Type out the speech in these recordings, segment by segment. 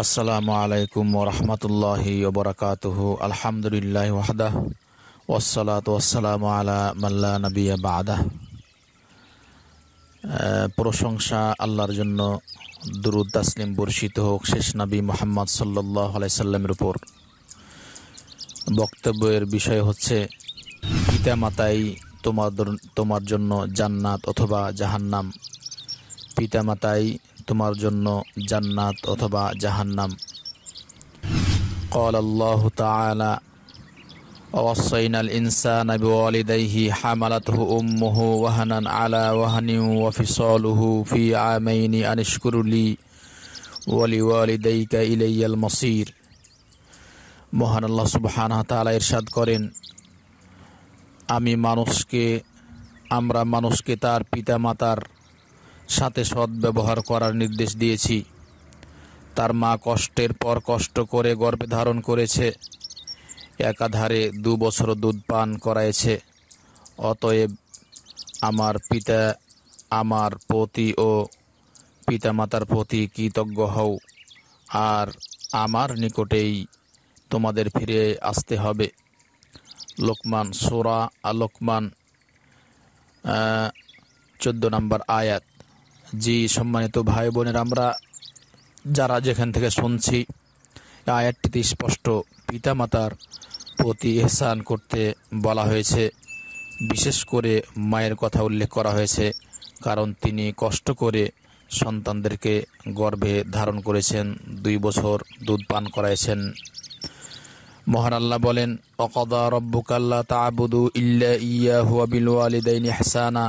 আসসালামু আলাইকুম ওরহমতুল্লাহি ওবরাকাতুহ আলহামদুলিল্লাহ ওয়াহদাহ ওসালাত ওসালাম আলা মাল্লা নবী বাদাহ প্রশংসা আল্লাহর জন্য দুরুদ তাসলিম বর্ষিত হোক শেষ নবী মোহাম্মদ সাল্লাহ আলাইসাল্লামের উপর বক্তব্যের বিষয় হচ্ছে পিতামাতাই তোমার তোমার জন্য জান্নাত অথবা জাহান্নাম পিতামাতাই তোমার জন্য জান্নাত অথবা জাহান্নাম قال الله الإنسان بوالديه حملته أمه وهنا على وهن وفصاله في عامين أن اشكر لي ওয়ালিওয়ালিদাইকা ইলাইয়াল মসির মহান আল্লাহ সুবহান তালা ইরশাদ করেন আমি মানুষকে আমরা মানুষকে তার পিতামাতার সাথে সদ্ব্যবহার করার নির্দেশ দিয়েছি তার মা কষ্টের পর কষ্ট করে গর্ভে ধারণ করেছে একাধারে দু বছর দুধ পান করাইছে অতএব আমার পিতা আমার প্রতি ও পিতামাতার প্রতি কৃতজ্ঞ হও আর আমার নিকটেই তোমাদের ফিরে আসতে হবে লোকমান সোরা আলোকমান চোদ্দ নম্বর আয়াত জি সম্মানিত ভাই বোনের আমরা যারা যেখান থেকে শুনছি আয়াতটিতে স্পষ্ট পিতামাতার প্রতি এহসান করতে বলা হয়েছে বিশেষ করে মায়ের কথা উল্লেখ করা হয়েছে কারণ তিনি কষ্ট করে সন্তানদেরকে গর্ভে ধারণ করেছেন দুই বছর দুধ পান করাইছেন মহান আল্লাহ বলেন অকদা রব্বুকাল্লা তাবুদু ইল্লা ইয়া হুয়া বিল ওয়ালিদাইনি হাসানা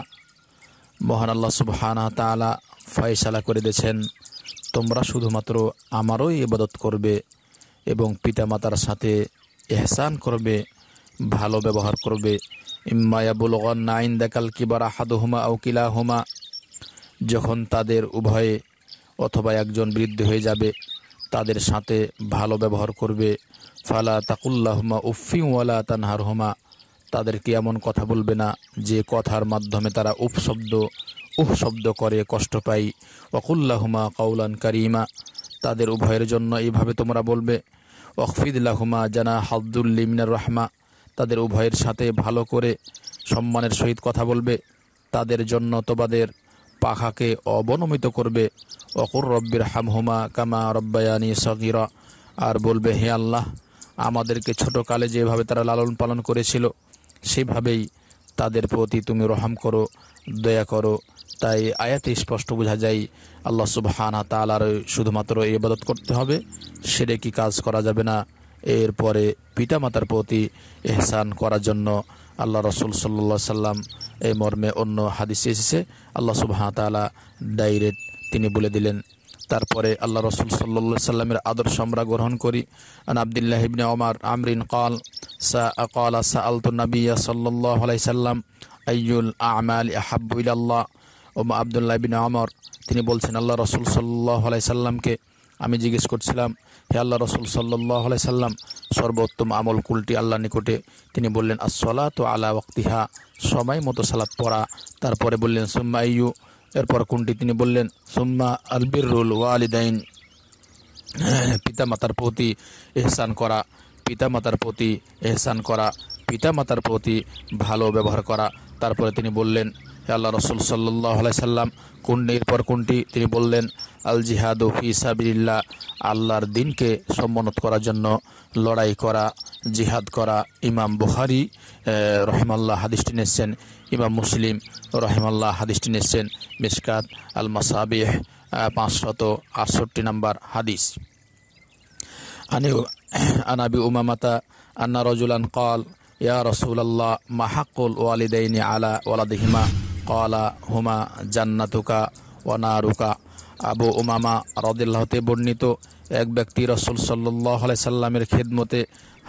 মহান আল্লাহ সুবহানা তালা ফয়সালা করে দিয়েছেন তোমরা শুধুমাত্র আমারই ইবাদত করবে এবং পিতামাতার সাথে এহসান করবে ভালো ব্যবহার করবে ইম্মায়াবুল নাইন দেখাল কিবার হাদুহুমা ও কিলা হুমা যখন তাদের উভয়ে অথবা একজন বৃদ্ধ হয়ে যাবে তাদের সাথে ভালো ব্যবহার করবে ফালা তাকুল্লাহমা উফিওয়ালা তানহার হুমা তাদেরকে এমন কথা বলবে না যে কথার মাধ্যমে তারা উপশব্দ উহ শব্দ করে কষ্ট পাই অকুল্লাহুমা কাউলান কারিমা তাদের উভয়ের জন্য এইভাবে তোমরা বলবে ওকফিদুল্লাহুমা জানা হাবদুল্লিমিনার রহমা তাদের উভয়ের সাথে ভালো করে সম্মানের সহিত কথা বলবে তাদের জন্য তোমাদের পাখাকে অবনমিত করবে অকুর রব্বির হামহুমা কামা রব্বায়ানি সগিরা আর বলবে হে আল্লাহ আমাদেরকে ছোটোকালে যেভাবে তারা লালন পালন করেছিল সেভাবেই তাদের প্রতি তুমি রহম করো দয়া করো তাই আয়াতে স্পষ্ট বোঝা যায় আল্লাহ সুবহানা তালার শুধুমাত্র ইবাদত করতে হবে সেটা কি কাজ করা যাবে না এরপরে পিতামাতার প্রতি এহসান করার জন্য আল্লাহ রসুল সাল্লা সাল্লাম এই মর্মে অন্য হাদিসে এসেছে আল্লাহ সুবাহ তালা ডাইরেক্ট তিনি বলে দিলেন তারপরে আল্লাহ রসুল সাল্লা সাল্লামের আদর্শ আমরা গ্রহণ করি আন আবদুল্লাহ আমার আমরিন কাল قال سألت النبي صلى الله عليه وسلم أي الأعمال أحب إلى الله ওমা আবদুল্লাহ বিন আমর তিনি বলছেন আল্লাহ রসুল সাল্লাহ আলাই সাল্লামকে আমি জিজ্ঞেস করছিলাম হে আল্লাহ রসুল সাল্লাহ আলাই সাল্লাম সর্বোত্তম আমল কুলটি আল্লাহ নিকটে তিনি বললেন আসলা তো আলা ওয়াক্তিহা সময় মতো সালাত পড়া তারপরে বললেন সুম্মা ইউ এরপর কোনটি তিনি বললেন সুম্মা আলবিরুল ওয়ালিদাইন পিতা মাতার প্রতি এহসান করা পিতামাতার প্রতি এহসান করা পিতামাতার প্রতি ভালো ব্যবহার করা তারপরে তিনি বললেন আল্লাহ রসুল সাল্লাহ সাল্লাম কোনটির পর কোনটি তিনি বললেন আল জিহাদু ফিসাবিল্লা আল্লাহর দিনকে সম্মানত করার জন্য লড়াই করা জিহাদ করা ইমাম বুহারি রহেমাল্লাহ হাদিসটি নিচ্ছেন ইমাম মুসলিম রহেমাল্লাহ হাদিসটি নিচ্ছেন মিসকাত আল মাসাবিহ পাঁচশত আটষট্টি নম্বর হাদিস আনি عن উমামাতা أمامة أن رجلا قال يا رسول الله ما حق الوالدين على ولدهما قال هما جنتك ونارك আবু উমামা রদিল্লাহতে বর্ণিত এক ব্যক্তি রসুল সাল্লাহ সাল্লামের খেদমতে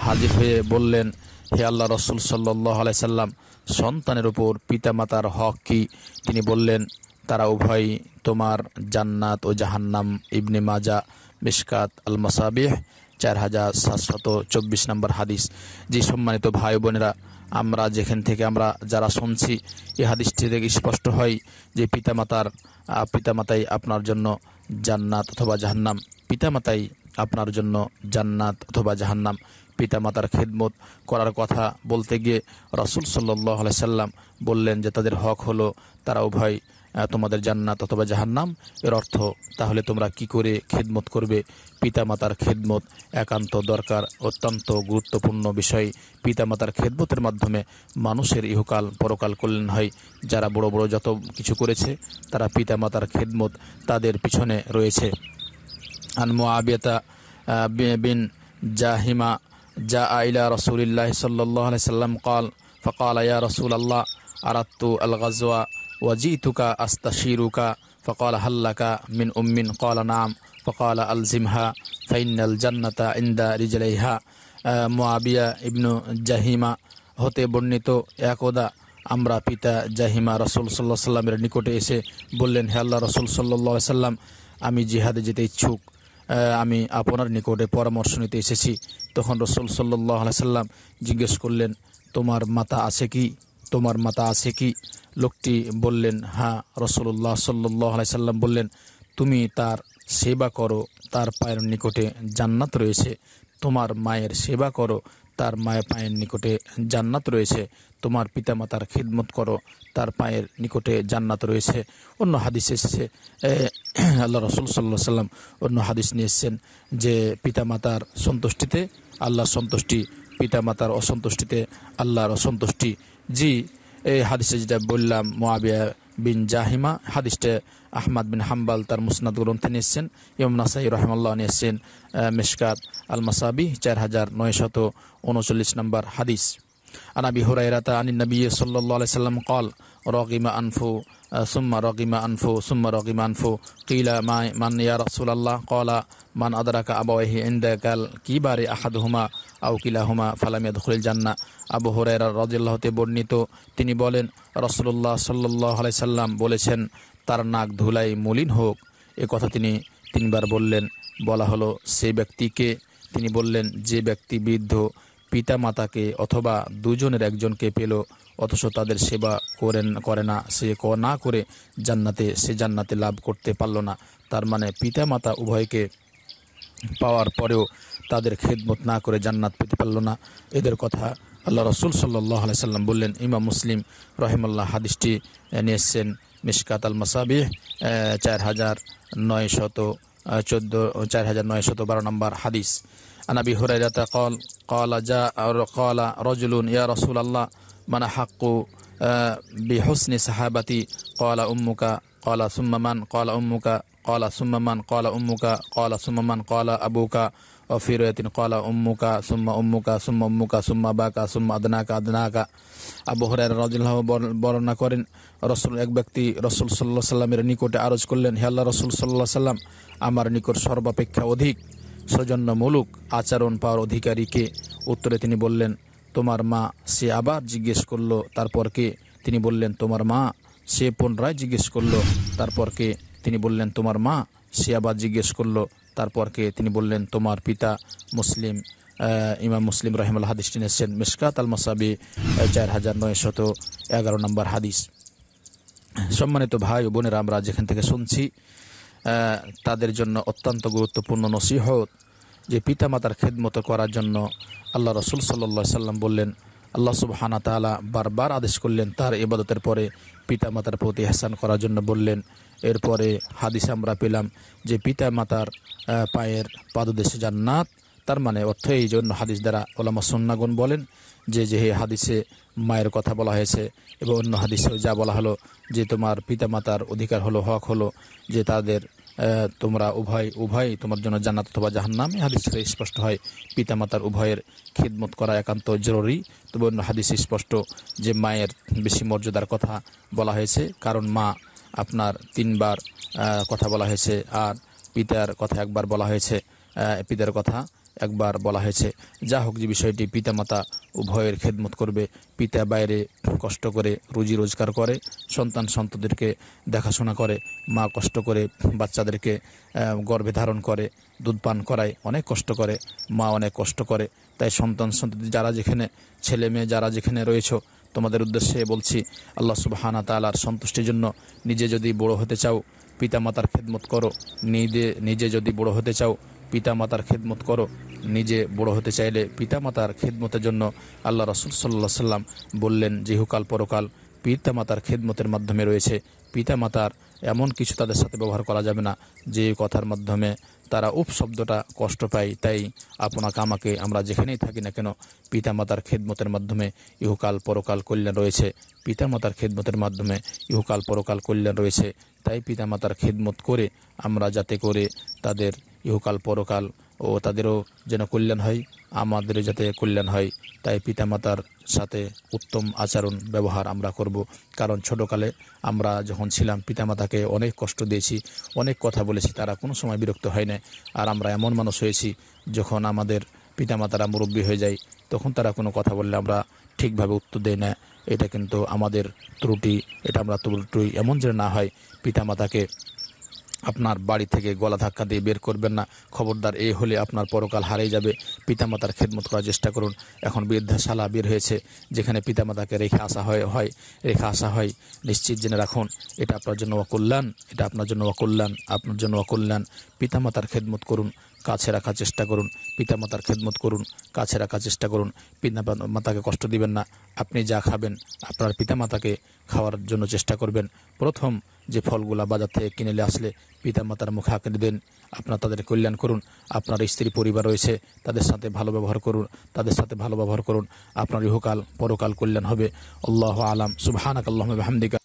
হাজির হয়ে বললেন হে আল্লাহ রসুল সাল্লাহ সাল্লাম সন্তানের উপর পিতামাতার হক কি তিনি বললেন তারা উভয়ই তোমার জান্নাত ও জাহান্নাম ইবনে মাজা মিসকাত আল মসাবিহ চার হাজার সাতশত চব্বিশ নম্বর হাদিস যে সম্মানিত ভাই বোনেরা আমরা যেখান থেকে আমরা যারা শুনছি এ হাদিসটি থেকে স্পষ্ট হয় যে পিতামাতার পিতামাতাই আপনার জন্য জান্নাত অথবা জাহান্নাম পিতামাতাই আপনার জন্য জান্নাত অথবা জাহান্নাম পিতামাতার খেদমত করার কথা বলতে গিয়ে রসুল সাল্লাহ সাল্লাম বললেন যে তাদের হক হলো তারা উভয় তোমাদের জান্নাত অথবা জাহান্নাম এর অর্থ তাহলে তোমরা কি করে খেদমত করবে পিতামাতার খেদমত একান্ত দরকার অত্যন্ত গুরুত্বপূর্ণ বিষয় পিতামাতার খেদমতের মাধ্যমে মানুষের ইহকাল পরকাল কল্যাণ হয় যারা বড় বড় যত কিছু করেছে তারা পিতামাতার খেদমত তাদের পিছনে রয়েছে আনমো আবিয়তা বিন জাহিমা জা আইলা রসুলিল্লাহ সাল্লাহ সাল্লাম কল ফকাল আয়া রসুল আল্লাহ আরাত্তু আল গাজওয়া ওয়াজিতুকা আস্তাশিরুকা ফকাল হাল্লাকা মিন উম্মিন কল নাম ফকাল আলজিমহা ফাইনাল জান্নাতা ইন্দা রিজলাইহা মোয়াবিয়া ইবনু জাহিমা হতে বর্ণিত একদা আমরা পিতা জাহিমা রসুল সাল্লাহ সাল্লামের নিকটে এসে বললেন হে আল্লাহ রসুল সাল্লাহ সাল্লাম আমি জিহাদে যেতে ইচ্ছুক আমি আপনার নিকটে পরামর্শ নিতে এসেছি তখন রসুল সাল্লাহ সাল্লাম জিজ্ঞেস করলেন তোমার মাতা আছে কি তোমার মাতা আছে কি লোকটি বললেন হ্যাঁ রসুল্লাহ সাল্লাই সাল্লাম বললেন তুমি তার সেবা করো তার পায়ের নিকটে জান্নাত রয়েছে তোমার মায়ের সেবা করো তার মায়ের পায়ের নিকটে জান্নাত রয়েছে তোমার পিতামাতার খিদমত করো তার পায়ের নিকটে জান্নাত রয়েছে অন্য হাদিস এসেছে আল্লাহ রসুল সাল্লাহ সাল্লাম অন্য হাদিস নিয়ে এসছেন যে পিতামাতার সন্তুষ্টিতে আল্লাহ সন্তুষ্টি পিতামাতার অসন্তুষ্টিতে আল্লাহর অসন্তুষ্টি জি এই হাদিসে যেটা বললাম মোয়াবিয়া বিন জাহিমা হাদিসটে আহমাদ বিন হাম্বাল তার মুসনাদ গ্রন্থে নিয়েছেন ইম নাসাই রহমাল্লাহ নিয়েছেন মেশকাত আল মাসাবি চার হাজার নয়শত উনচল্লিশ নম্বর হাদিস عن أبي هريرة عن النبي صلى الله عليه وسلم قال رغم أنف ثم رغم أنف ثم رغم أنف قيل ما من يا رسول الله قال من أدرك أبويه عند كبار আউ কিলাহুমা ফালামিয়া দখলিল জান্না আবু হরেরা রাজিল্লাহতে বর্ণিত তিনি বলেন রসুল্লাহ সাল্লাহ আলাই সাল্লাম বলেছেন তার নাক ধুলাই মলিন হোক এ কথা তিনি তিনবার বললেন বলা হলো সে ব্যক্তিকে তিনি বললেন যে ব্যক্তি বৃদ্ধ পিতা মাতাকে অথবা দুজনের একজনকে পেল অথচ তাদের সেবা করেন করে না সে ক না করে জান্নাতে সে জান্নাতে লাভ করতে পারল না তার মানে পিতা মাতা উভয়কে পাওয়ার পরেও তাদের খেদমত না করে জান্নাত পেতে পারল না এদের কথা আল্লাহ রসুল সাল্লাহ সাল্লাম বললেন ইমা মুসলিম রহিমাল্লাহ হাদিসটি নিয়ে এসছেন মিসকাত আল মাসাবিহ চার হাজার নয় শত চোদ্দো চার হাজার নয় শত বারো নম্বর হাদিস عن أبي هريرة قال قال جاء قال رجل يا رسول الله من حق بحسن صحابتي قال أمك قال ثم من قال أمك قال ثم من قال أمك قال ثم من قال أبوك وفي رواية قال أمك ثم أمك ثم أمك ثم أباك ثم أدناك أدناك আবু হরাই রাজুল্লাহ বর্ণনা করেন রসুল এক ব্যক্তি রসুল সাল্লাহ সাল্লামের নিকটে আরজ করলেন হে আল্লাহ রসুল সাল্লাহ সাল্লাম আমার নিকট সর্বাপেক্ষা অধিক সৌজন্যমূলক আচরণ পাওয়ার অধিকারীকে উত্তরে তিনি বললেন তোমার মা সে আবার জিজ্ঞেস করলো তারপর কে তিনি বললেন তোমার মা সে পুনরায় জিজ্ঞেস করলো তারপর কে তিনি বললেন তোমার মা সে আবার জিজ্ঞেস করলো তারপর কে তিনি বললেন তোমার পিতা মুসলিম ইমাম মুসলিম রহিমুল হাদিস টিনেছেন মিসকাত আল মাসাবি চার হাজার নয়শত এগারো নম্বর হাদিস সম্মানিত ভাই ও বোনেরা আমরা যেখান থেকে শুনছি তাদের জন্য অত্যন্ত গুরুত্বপূর্ণ নসিহত যে পিতামাতার খেদমতো করার জন্য আল্লাহ রসুল সাল্লা সাল্লাম বললেন আল্লাহ সুবহানা তালা বারবার আদেশ করলেন তার ইবাদতের পরে পিতামাতার প্রতি হাসান করার জন্য বললেন এরপরে হাদিস আমরা পেলাম যে পিতা মাতার পায়ের পাদদেশে জান্নাত তার মানে অর্থ এই জন্য হাদিস দ্বারা ওলামা সন্নাগুন বলেন যে যে হাদিসে মায়ের কথা বলা হয়েছে এবং অন্য হাদিসেও যা বলা হলো যে তোমার পিতামাতার অধিকার হলো হক হলো যে তাদের তোমরা উভয় উভয় তোমার জন্য জান্নাত অথবা জাহান্নাম এই হাদিস থেকে স্পষ্ট হয় পিতামাতার উভয়ের খিদমত করা একান্ত জরুরি তবে অন্য হাদিস স্পষ্ট যে মায়ের বেশি মর্যাদার কথা বলা হয়েছে কারণ মা আপনার তিনবার কথা বলা হয়েছে আর পিতার কথা একবার বলা হয়েছে পিতার কথা একবার বলা হয়েছে যা হোক যে বিষয়টি পিতামাতা উভয়ের খেদমত করবে পিতা বাইরে কষ্ট করে রুজি রোজগার করে সন্তান সন্ততিদেরকে দেখাশোনা করে মা কষ্ট করে বাচ্চাদেরকে গর্ভে ধারণ করে দুধ পান করায় অনেক কষ্ট করে মা অনেক কষ্ট করে তাই সন্তান সন্ততি যারা যেখানে ছেলে মেয়ে যারা যেখানে রয়েছে তোমাদের উদ্দেশ্যে বলছি আল্লাহ সুবাহানা তালার সন্তুষ্টির জন্য নিজে যদি বড় হতে চাও পিতামাতার খেদমত করো নিজে নিজে যদি বড় হতে চাও পিতামাতার খেদমত করো নিজে বড় হতে চাইলে পিতা মাতার খেদমতের জন্য আল্লাহ রসুল সাল্লাহ সাল্লাম বললেন জিহুকাল পরকাল পিতা মাতার খেদমতের মাধ্যমে রয়েছে পিতা মাতার এমন কিছু তাদের সাথে ব্যবহার করা যাবে না যে কথার মাধ্যমে তারা উপ শব্দটা কষ্ট পায় তাই আপনাকে আমাকে আমরা যেখানেই থাকি না কেন পিতা মাতার খেদমতের মাধ্যমে ইহুকাল পরকাল কল্যাণ রয়েছে পিতা মাতার খেদমতের মাধ্যমে ইহুকাল পরকাল কল্যাণ রয়েছে তাই পিতামাতার খেদমত করে আমরা যাতে করে তাদের ইহকাল পরকাল ও তাদেরও যেন কল্যাণ হয় আমাদেরও যাতে কল্যাণ হয় তাই পিতামাতার সাথে উত্তম আচরণ ব্যবহার আমরা করব কারণ ছোটোকালে আমরা যখন ছিলাম পিতামাতাকে অনেক কষ্ট দিয়েছি অনেক কথা বলেছি তারা কোনো সময় বিরক্ত হয় না আর আমরা এমন মানুষ হয়েছি যখন আমাদের পিতামাতারা মুরব্বী হয়ে যায় তখন তারা কোনো কথা বললে আমরা ঠিকভাবে উত্তর দেয় না এটা কিন্তু আমাদের ত্রুটি এটা আমরা ত্রুটি এমন যেন না হয় পিতামাতাকে আপনার বাড়ি থেকে গলা ধাক্কা দিয়ে বের করবেন না খবরদার এ হলে আপনার পরকাল হারিয়ে যাবে পিতামাতার খেদমত করার চেষ্টা করুন এখন বৃদ্ধাশালা বের হয়েছে যেখানে পিতামাতাকে রেখে আসা হয় হয় রেখে আসা হয় নিশ্চিত জেনে রাখুন এটা আপনার জন্য অকল্যাণ এটা আপনার জন্য অকল্যাণ আপনার জন্য অকল্যাণ পিতামাতার খেদমত করুন কাছে রাখার চেষ্টা করুন পিতা মাতার খেদমত করুন কাছে রাখার চেষ্টা করুন মাতাকে কষ্ট দিবেন না আপনি যা খাবেন আপনার পিতা মাতাকে খাওয়ার জন্য চেষ্টা করবেন প্রথম যে ফলগুলা বাজার থেকে কিনে আসলে পিতা মাতার মুখে আঁকড়ে দেন আপনার তাদের কল্যাণ করুন আপনার স্ত্রী পরিবার রয়েছে তাদের সাথে ভালো ব্যবহার করুন তাদের সাথে ভালো ব্যবহার করুন আপনার ইহকাল পরকাল কল্যাণ হবে আল্লাহ আলাম সুবাহানাক আল্লাহ হামদিকা